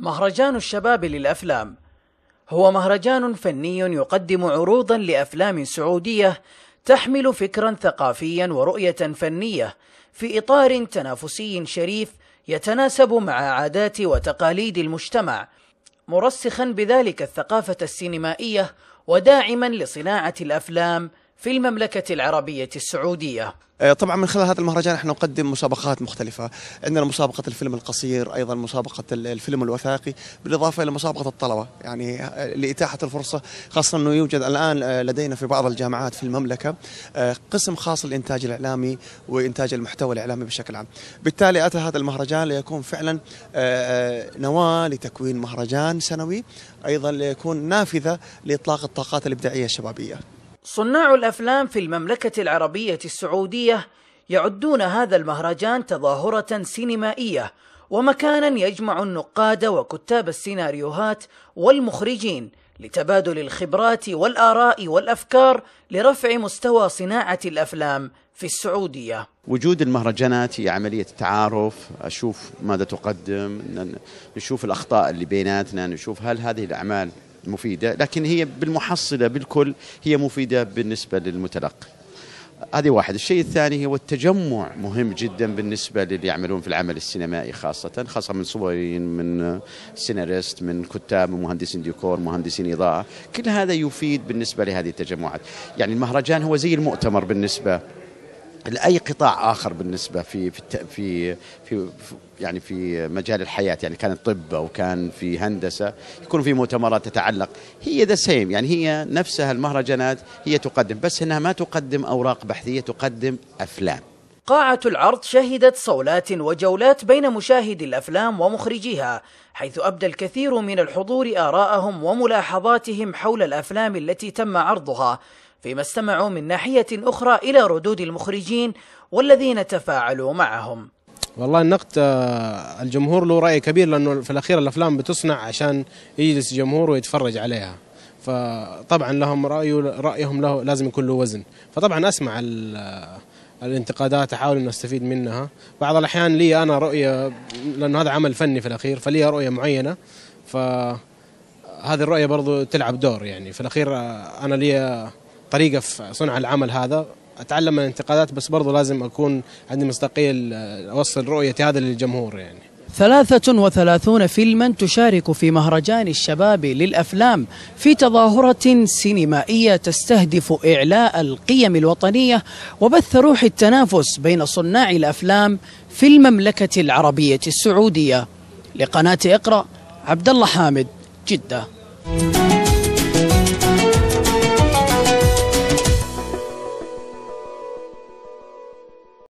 مهرجان الشباب للأفلام هو مهرجان فني يقدم عروضا لأفلام سعودية تحمل فكرا ثقافيا ورؤية فنية في إطار تنافسي شريف يتناسب مع عادات وتقاليد المجتمع مرسخا بذلك الثقافة السينمائية وداعما لصناعة الأفلام في المملكة العربية السعودية آه، طبعا من خلال هذا المهرجان احنا نقدم مسابقات مختلفة عندنا مسابقة الفيلم القصير أيضا مسابقة الفيلم الوثائقي بالإضافة إلى مسابقة الطلبة يعني آه، لإتاحة الفرصة خاصة أنه يوجد الآن آه، لدينا في بعض الجامعات في المملكة قسم خاص للإنتاج الإعلامي وإنتاج المحتوى الإعلامي بشكل عام بالتالي أتى هذا المهرجان ليكون فعلا نواة لتكوين مهرجان سنوي أيضا ليكون نافذة لإطلاق الطاقات الإبداعية الشبابية صناع الافلام في المملكه العربيه السعوديه يعدون هذا المهرجان تظاهره سينمائيه ومكانا يجمع النقاد وكتاب السيناريوهات والمخرجين لتبادل الخبرات والاراء والافكار لرفع مستوى صناعه الافلام في السعوديه. وجود المهرجانات هي عمليه تعارف، اشوف ماذا تقدم، نشوف الاخطاء اللي بيناتنا، نشوف هل هذه الاعمال مفيدة لكن هي بالمحصلة بالكل هي مفيدة بالنسبة للمتلقي هذه واحد الشيء الثاني هو التجمع مهم جدا بالنسبة للي يعملون في العمل السينمائي خاصة خاصة من صورين من سيناريست من كتاب من مهندسين ديكور مهندسين إضاءة كل هذا يفيد بالنسبة لهذه التجمعات يعني المهرجان هو زي المؤتمر بالنسبة لاي قطاع اخر بالنسبه في في في في يعني في مجال الحياه يعني كان طب او كان في هندسه يكون في مؤتمرات تتعلق هي ذا سيم يعني هي نفسها المهرجانات هي تقدم بس انها ما تقدم اوراق بحثيه تقدم افلام قاعة العرض شهدت صولات وجولات بين مشاهدي الأفلام ومخرجيها حيث أبدى الكثير من الحضور آراءهم وملاحظاتهم حول الأفلام التي تم عرضها فيما استمعوا من ناحية أخرى إلى ردود المخرجين والذين تفاعلوا معهم والله النقد آه، الجمهور له رأي كبير لأنه في الأخير الأفلام بتصنع عشان يجلس الجمهور ويتفرج عليها فطبعا لهم رأي رأيهم له لازم يكون له وزن فطبعا أسمع آه، الانتقادات احاول اني استفيد منها بعض الاحيان لي انا رؤيه لانه هذا عمل فني في الاخير فلي رؤيه معينه فهذه هذه الرؤيه برضو تلعب دور يعني في الاخير آه، انا لي طريقه في صنع العمل هذا اتعلم من الانتقادات بس برضو لازم اكون عندي مصداقيه اوصل رؤيتي هذا للجمهور يعني 33 فيلما تشارك في مهرجان الشباب للأفلام في تظاهرة سينمائية تستهدف إعلاء القيم الوطنية وبث روح التنافس بين صناع الأفلام في المملكة العربية السعودية لقناة اقرأ عبد الله حامد جدة